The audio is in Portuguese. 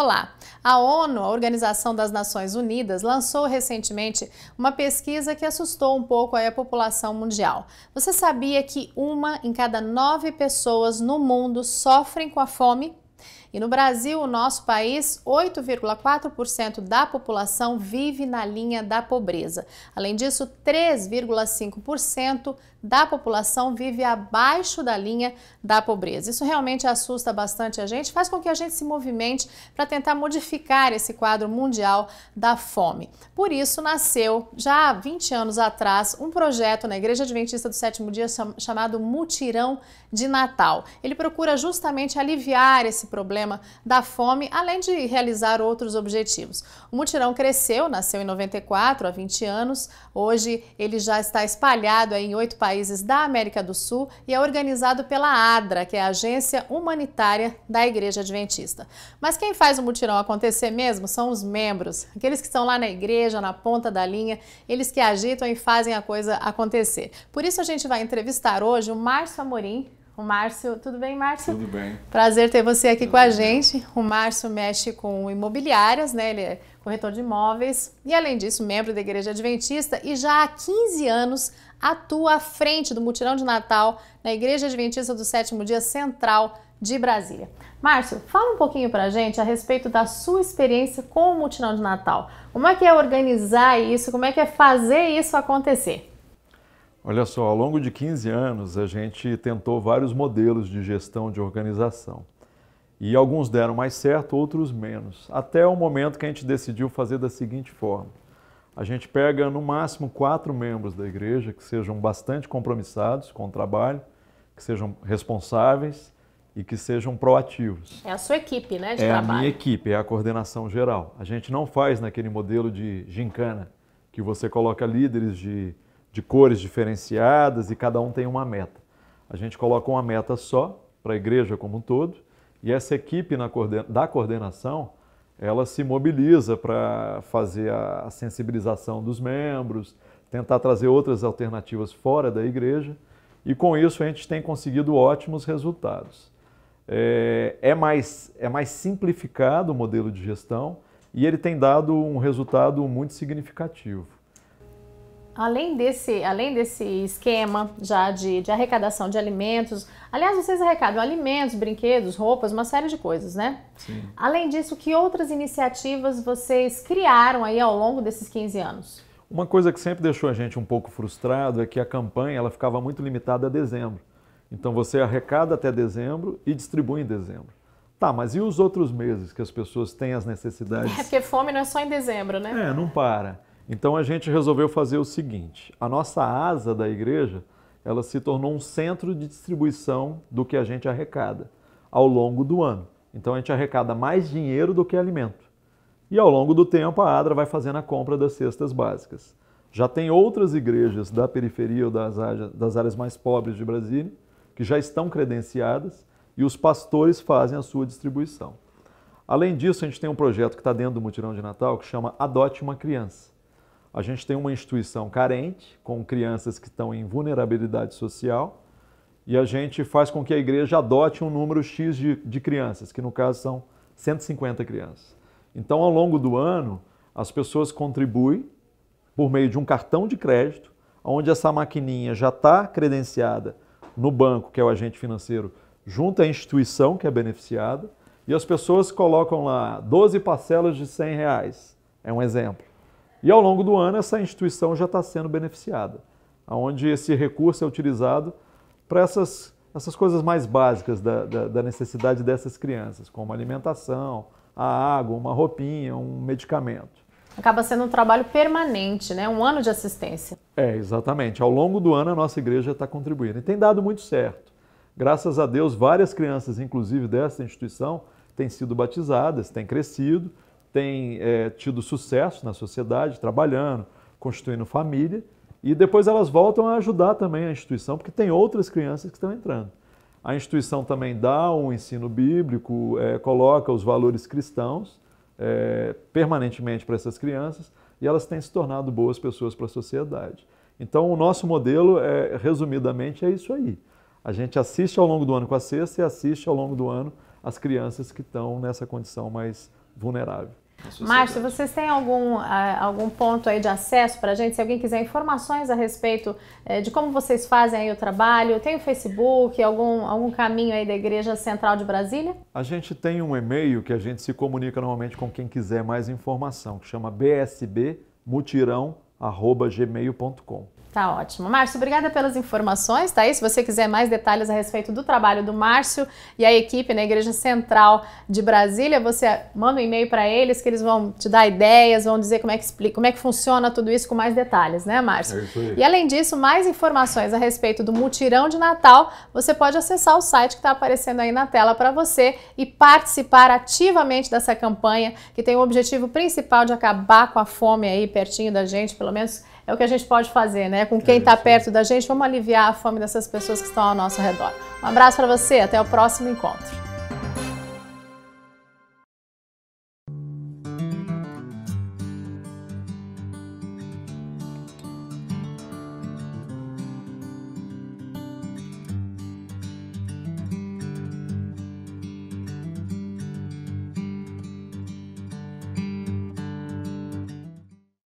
Olá! A ONU, a Organização das Nações Unidas, lançou recentemente uma pesquisa que assustou um pouco a população mundial. Você sabia que uma em cada nove pessoas no mundo sofrem com a fome? E no Brasil, o nosso país, 8,4% da população vive na linha da pobreza. Além disso, 3,5% da população vive abaixo da linha da pobreza. Isso realmente assusta bastante a gente, faz com que a gente se movimente para tentar modificar esse quadro mundial da fome. Por isso nasceu, já há 20 anos atrás, um projeto na Igreja Adventista do Sétimo Dia chamado Mutirão de Natal. Ele procura justamente aliviar esse problema da fome, além de realizar outros objetivos. O mutirão cresceu, nasceu em 94, há 20 anos. Hoje ele já está espalhado em oito países da América do Sul e é organizado pela ADRA, que é a Agência Humanitária da Igreja Adventista. Mas quem faz o mutirão acontecer mesmo são os membros, aqueles que estão lá na igreja, na ponta da linha, eles que agitam e fazem a coisa acontecer. Por isso a gente vai entrevistar hoje o Márcio Amorim, o Márcio, tudo bem, Márcio? Tudo bem. Prazer ter você aqui tudo com a bem. gente. O Márcio mexe com imobiliárias, né? Ele é corretor de imóveis e, além disso, membro da Igreja Adventista e já há 15 anos atua à frente do mutirão de Natal na Igreja Adventista do Sétimo Dia Central de Brasília. Márcio, fala um pouquinho pra gente a respeito da sua experiência com o mutirão de Natal. Como é que é organizar isso? Como é que é fazer isso acontecer? Olha só, ao longo de 15 anos a gente tentou vários modelos de gestão de organização. E alguns deram mais certo, outros menos. Até o momento que a gente decidiu fazer da seguinte forma: a gente pega no máximo quatro membros da igreja que sejam bastante compromissados com o trabalho, que sejam responsáveis e que sejam proativos. É a sua equipe, né, de é trabalho? É a minha equipe, é a coordenação geral. A gente não faz naquele modelo de gincana, que você coloca líderes de de cores diferenciadas e cada um tem uma meta. A gente coloca uma meta só para a igreja como um todo e essa equipe coordena da coordenação ela se mobiliza para fazer a sensibilização dos membros, tentar trazer outras alternativas fora da igreja e com isso a gente tem conseguido ótimos resultados. É, é mais, é mais simplificado o modelo de gestão e ele tem dado um resultado muito significativo além desse, além desse esquema já de, de arrecadação de alimentos, aliás, vocês arrecadam alimentos, brinquedos, roupas, uma série de coisas, né? Sim. Além disso, que outras iniciativas vocês criaram aí ao longo desses 15 anos? Uma coisa que sempre deixou a gente um pouco frustrado é que a campanha ela ficava muito limitada a dezembro. Então você arrecada até dezembro e distribui em dezembro. Tá, mas e os outros meses que as pessoas têm as é, necessidades? É porque fome não é só em dezembro, né? É, não para. Então a gente resolveu fazer o seguinte: a nossa asa da igreja ela se tornou um centro de distribuição do que a gente arrecada ao longo do ano. Então a gente arrecada mais dinheiro do que alimento. E ao longo do tempo a Adra vai fazendo a compra das cestas básicas. Já tem outras igrejas da periferia ou das áreas, das áreas mais pobres de Brasília que já estão credenciadas e os pastores fazem a sua distribuição. Além disso, a gente tem um projeto que está dentro do Mutirão de Natal que chama Adote uma Criança a gente tem uma instituição carente, com crianças que estão em vulnerabilidade social, e a gente faz com que a igreja adote um número X de, de crianças, que no caso são 150 crianças. Então, ao longo do ano, as pessoas contribuem por meio de um cartão de crédito, onde essa maquininha já está credenciada no banco, que é o agente financeiro, junto à instituição que é beneficiada, e as pessoas colocam lá 12 parcelas de 100 reais. É um exemplo. E ao longo do ano, essa instituição já está sendo beneficiada, onde esse recurso é utilizado para essas, essas coisas mais básicas da, da, da necessidade dessas crianças, como alimentação, a água, uma roupinha, um medicamento. Acaba sendo um trabalho permanente, né? um ano de assistência. É, exatamente. Ao longo do ano, a nossa igreja está contribuindo e tem dado muito certo. Graças a Deus, várias crianças, inclusive dessa instituição, têm sido batizadas, têm crescido têm é, tido sucesso na sociedade, trabalhando, constituindo família, e depois elas voltam a ajudar também a instituição, porque tem outras crianças que estão entrando. A instituição também dá um ensino bíblico, é, coloca os valores cristãos é, permanentemente para essas crianças e elas têm se tornado boas pessoas para a sociedade. Então, o nosso modelo, é, resumidamente, é isso aí. A gente assiste ao longo do ano com a cesta e assiste ao longo do ano as crianças que estão nessa condição mais vulnerável. Márcio, vocês têm algum, ah, algum ponto aí de acesso para a gente? Se alguém quiser informações a respeito eh, de como vocês fazem aí o trabalho, tem o Facebook, algum, algum caminho aí da Igreja Central de Brasília? A gente tem um e-mail que a gente se comunica normalmente com quem quiser mais informação, que chama bsbmutirão.gmail.com. Tá ótimo. Márcio, obrigada pelas informações, tá? aí se você quiser mais detalhes a respeito do trabalho do Márcio e a equipe na Igreja Central de Brasília, você manda um e-mail para eles que eles vão te dar ideias, vão dizer como é que explica, como é que funciona tudo isso com mais detalhes, né, Márcio? É e além disso, mais informações a respeito do mutirão de Natal, você pode acessar o site que está aparecendo aí na tela para você e participar ativamente dessa campanha que tem o objetivo principal de acabar com a fome aí pertinho da gente, pelo menos é o que a gente pode fazer, né? Com quem está perto da gente, vamos aliviar a fome dessas pessoas que estão ao nosso redor. Um abraço para você, até o próximo encontro.